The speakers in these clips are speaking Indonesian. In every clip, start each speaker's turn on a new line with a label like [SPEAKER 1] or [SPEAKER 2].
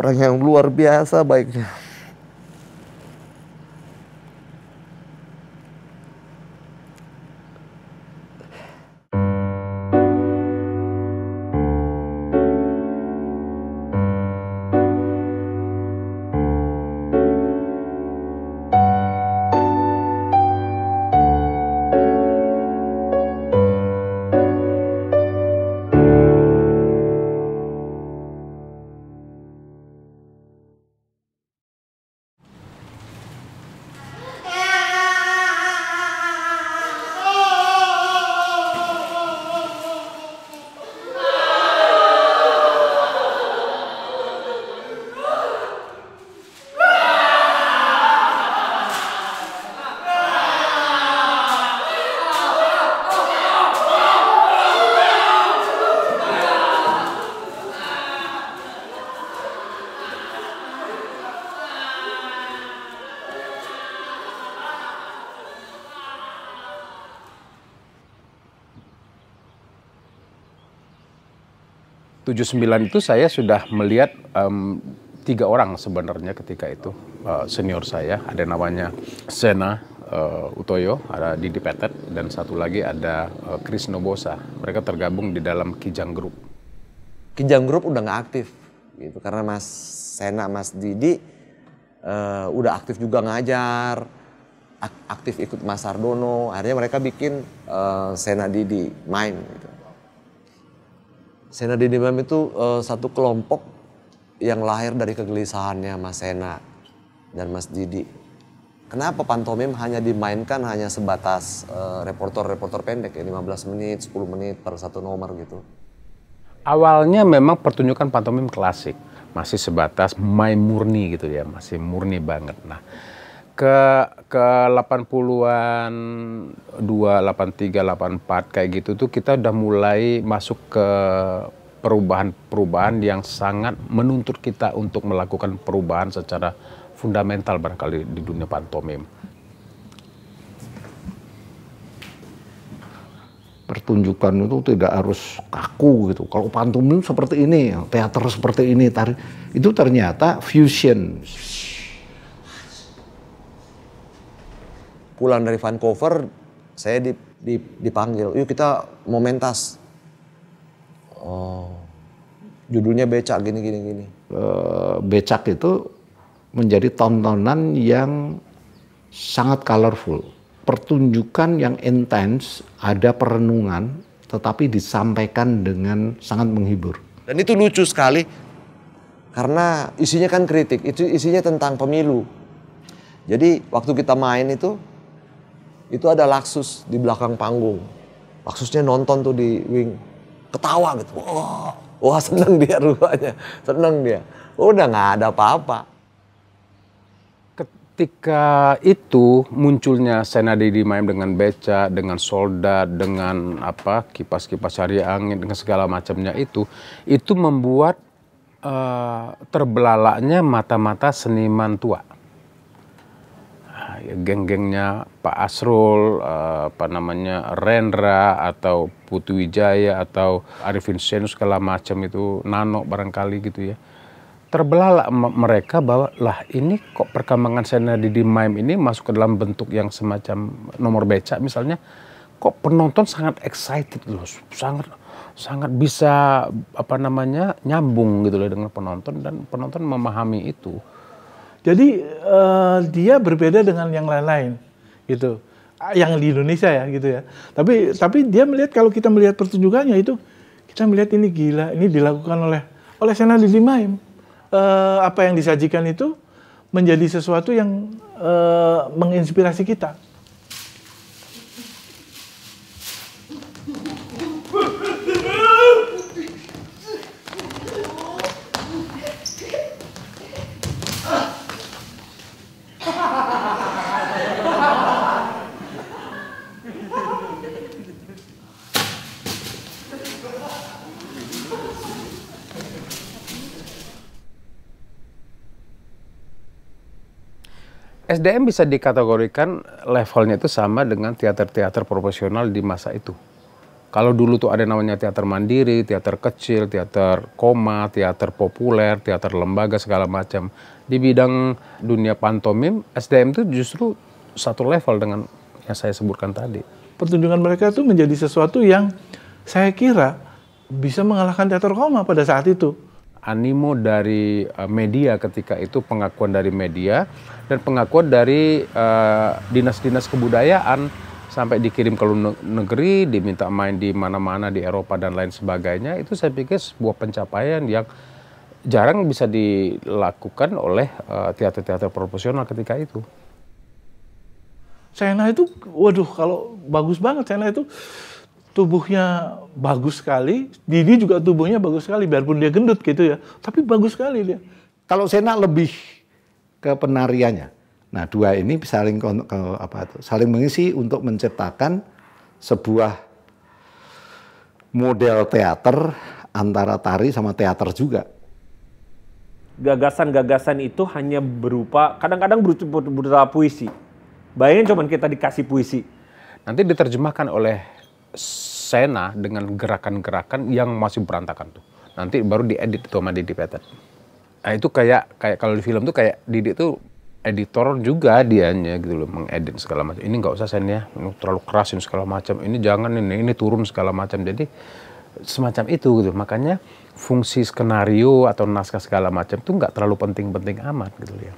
[SPEAKER 1] orang yang luar biasa baiknya
[SPEAKER 2] 79 itu saya sudah melihat um, tiga orang sebenarnya ketika itu uh, senior saya ada namanya Sena uh, Utoyo, ada Didi Petet dan satu lagi ada uh, Chris Nobosa Mereka tergabung di dalam Kijang Group. Kijang Group udah nggak aktif
[SPEAKER 1] gitu karena Mas Sena, Mas Didi uh, udah aktif juga ngajar, aktif ikut Mas Sardono. Akhirnya mereka bikin uh, Sena Didi main gitu. Sena Dinimam itu uh, satu kelompok yang lahir dari kegelisahannya Mas Sena dan Mas Didi. Kenapa pantomim hanya dimainkan hanya sebatas reporter eh, reporter-reporter pendek ya 15 menit, 10 menit per satu nomor gitu?
[SPEAKER 2] Awalnya memang pertunjukan pantomim klasik masih sebatas main murni gitu ya, masih murni banget. Nah, ke ke 80-an 2 83 84 kayak gitu tuh kita udah mulai masuk ke perubahan-perubahan yang sangat menuntut kita untuk melakukan perubahan secara fundamental barangkali di dunia pantomim.
[SPEAKER 3] Pertunjukan itu tidak harus kaku gitu. Kalau pantomim seperti ini, teater seperti ini, tari, itu ternyata fusion
[SPEAKER 1] pulang dari Vancouver saya dipanggil yuk kita momentas oh judulnya becak gini gini gini eh, becak itu menjadi tontonan yang
[SPEAKER 3] sangat colorful pertunjukan yang intens ada perenungan tetapi disampaikan dengan sangat menghibur
[SPEAKER 1] dan itu lucu sekali karena isinya kan kritik itu isinya tentang pemilu jadi waktu kita main itu itu ada Laksus di belakang panggung. Laksusnya nonton tuh di wing. Ketawa gitu. Wah, wah seneng dia rupanya. Seneng dia. Udah gak ada apa-apa.
[SPEAKER 2] Ketika itu munculnya Sena Senadi Dimayam dengan beca, dengan soldat, dengan apa kipas-kipas cari angin, dengan segala macamnya itu, itu membuat uh, terbelalaknya mata-mata seniman tua ya, geng-gengnya Pak Asrul, uh, apa namanya Rendra atau Putu Wijaya atau Arifin Senus segala macam itu Nano barangkali gitu ya. Terbelalak mereka bahwa lah ini kok perkembangan sena di mime ini masuk ke dalam bentuk yang semacam nomor beca misalnya kok penonton sangat excited gitu loh, sangat sangat bisa apa namanya nyambung gitu loh dengan penonton dan penonton memahami itu. Jadi uh, dia berbeda
[SPEAKER 4] dengan yang lain-lain gitu. Ah, yang di Indonesia ya gitu ya. Tapi tapi dia melihat kalau kita melihat pertunjukannya itu kita melihat ini gila, ini dilakukan oleh oleh Sena Limaim. Uh, eh, apa yang disajikan itu menjadi sesuatu yang uh, menginspirasi kita.
[SPEAKER 2] SDM bisa dikategorikan levelnya itu sama dengan teater-teater profesional di masa itu. Kalau dulu tuh ada namanya teater mandiri, teater kecil, teater koma, teater populer, teater lembaga segala macam. Di bidang dunia pantomim, SDM itu justru satu level dengan yang saya sebutkan tadi. Pertunjukan mereka itu menjadi sesuatu yang saya kira bisa mengalahkan teater koma pada saat itu animo dari eh, media ketika itu pengakuan dari media dan pengakuan dari eh, dinas-dinas uh, kebudayaan sampai dikirim ke luar negeri diminta main di mana-mana di Eropa dan lain sebagainya itu saya pikir sebuah pencapaian yang jarang bisa dilakukan oleh eh, teater-teater uh, profesional ketika itu.
[SPEAKER 4] Cina itu waduh kalau bagus banget Cina itu tubuhnya bagus sekali, Didi juga tubuhnya bagus sekali, biarpun dia gendut gitu ya, tapi bagus sekali dia. Kalau Sena lebih ke penariannya.
[SPEAKER 3] Nah, dua ini saling ke, apa itu? saling mengisi untuk menciptakan sebuah model teater antara tari sama teater juga. Gagasan-gagasan itu hanya berupa kadang-kadang berupa puisi.
[SPEAKER 2] Bayangin cuman kita dikasih puisi. Nanti diterjemahkan oleh Sena dengan gerakan-gerakan yang masih berantakan tuh. Nanti baru diedit tuh sama Didi Petet. Nah itu kayak kayak kalau di film tuh kayak Didi tuh editor juga dianya gitu loh mengedit segala macam ini nggak usah sen ya ini terlalu kerasin segala macam ini jangan ini ini turun segala macam jadi semacam itu gitu makanya fungsi skenario atau naskah segala macam tuh nggak terlalu penting-penting amat gitu ya.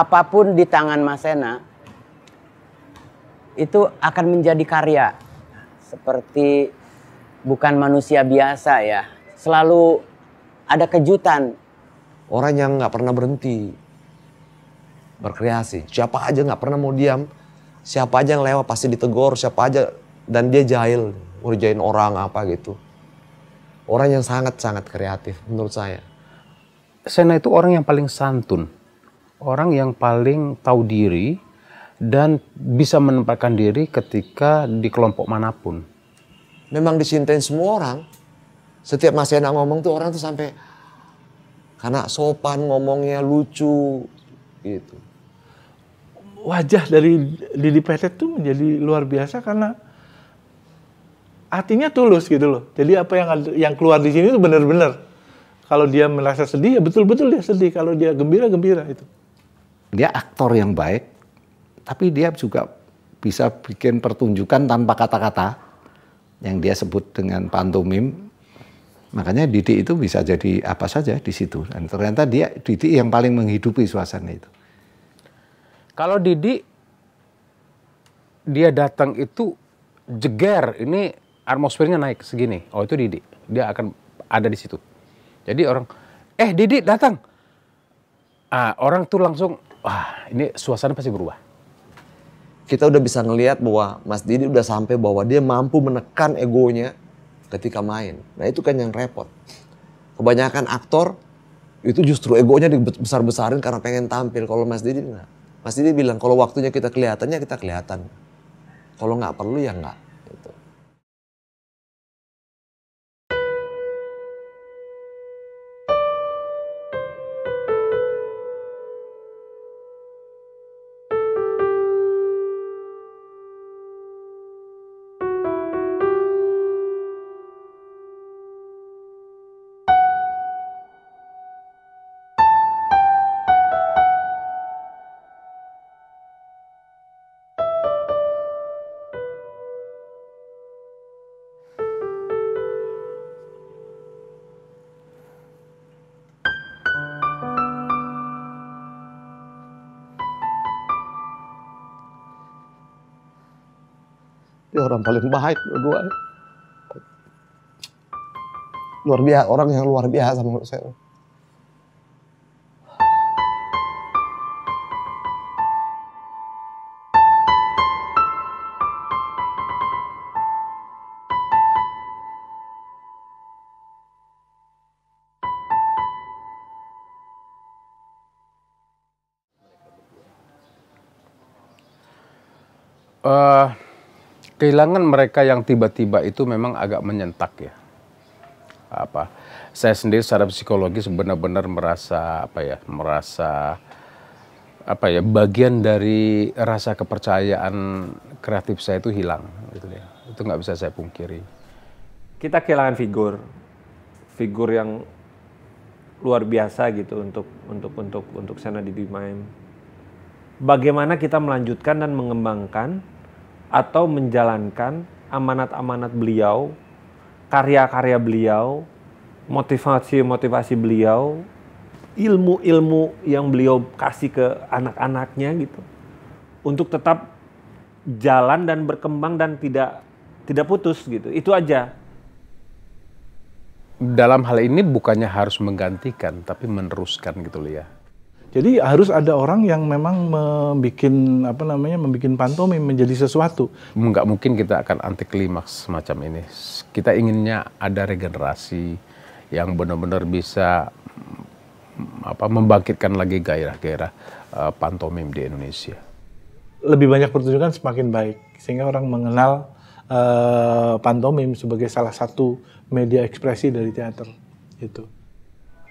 [SPEAKER 1] apapun di tangan Masena itu akan menjadi karya seperti bukan manusia biasa ya. Selalu ada kejutan. Orang yang nggak pernah berhenti berkreasi. Siapa aja nggak pernah mau diam. Siapa aja yang lewat pasti ditegur. Siapa aja dan dia jahil ngerjain orang apa gitu. Orang yang sangat-sangat kreatif menurut saya.
[SPEAKER 2] Sena itu orang yang paling santun orang yang paling tahu diri dan bisa menempatkan diri ketika di kelompok manapun.
[SPEAKER 1] Memang disintain semua orang. Setiap Mas Ena ngomong tuh orang tuh sampai
[SPEAKER 4] karena sopan ngomongnya lucu gitu. Wajah dari Didi Petet tuh menjadi luar biasa karena artinya tulus gitu loh. Jadi apa yang yang keluar di sini tuh benar-benar kalau dia merasa sedih ya betul-betul dia sedih, kalau dia gembira gembira itu
[SPEAKER 3] dia aktor yang baik, tapi dia juga bisa bikin pertunjukan tanpa kata-kata yang dia sebut dengan pantomim. Makanya Didi itu bisa jadi apa saja di situ. Dan ternyata dia Didi yang paling menghidupi suasana itu.
[SPEAKER 2] Kalau Didi dia datang itu jeger, ini atmosfernya naik segini. Oh itu Didi, dia akan ada di situ. Jadi orang, eh Didi datang, ah, orang tuh langsung wah ini suasana pasti
[SPEAKER 1] berubah. Kita udah bisa ngelihat bahwa Mas Didi udah sampai bahwa dia mampu menekan egonya ketika main. Nah itu kan yang repot. Kebanyakan aktor itu justru egonya dibesar-besarin karena pengen tampil. Kalau Mas Didi enggak. Mas Didi bilang kalau waktunya kita kelihatannya kita kelihatan. Kalau nggak perlu ya nggak. Dia orang paling baik dua Luar biasa, orang yang luar biasa menurut saya.
[SPEAKER 2] Uh, kehilangan mereka yang tiba-tiba itu memang agak menyentak ya. Apa? Saya sendiri secara psikologis benar-benar merasa apa ya? Merasa apa ya? Bagian dari rasa kepercayaan kreatif saya itu hilang gitu ya. Itu nggak bisa saya pungkiri.
[SPEAKER 3] Kita kehilangan figur, figur yang luar biasa gitu untuk untuk untuk untuk di Bimaim. Bagaimana kita melanjutkan dan mengembangkan atau menjalankan amanat-amanat beliau, karya-karya beliau, motivasi-motivasi beliau, ilmu-ilmu yang beliau kasih ke anak-anaknya gitu. Untuk tetap jalan dan berkembang dan tidak tidak putus gitu.
[SPEAKER 2] Itu aja. Dalam hal ini bukannya harus menggantikan tapi meneruskan gitu ya.
[SPEAKER 4] Jadi harus ada orang yang memang membuat
[SPEAKER 2] apa namanya membuat pantomim menjadi sesuatu. Enggak hmm, mungkin kita akan anti klimaks semacam ini. Kita inginnya ada regenerasi yang benar-benar bisa mm, apa membangkitkan lagi gairah-gairah uh, pantomim di Indonesia.
[SPEAKER 4] Lebih banyak pertunjukan semakin baik sehingga orang mengenal uh, pantomim sebagai salah satu media ekspresi dari teater
[SPEAKER 2] itu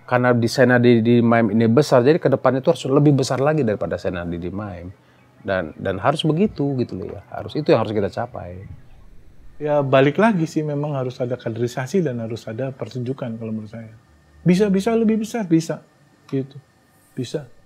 [SPEAKER 2] karena di Senadi di Maim ini besar, jadi kedepannya itu harus lebih besar lagi daripada Senadi di Maim. Dan dan harus begitu gitu loh ya, harus itu yang harus kita capai.
[SPEAKER 4] Ya balik lagi sih memang harus ada kaderisasi dan harus ada pertunjukan kalau menurut saya. Bisa bisa lebih besar bisa gitu, bisa.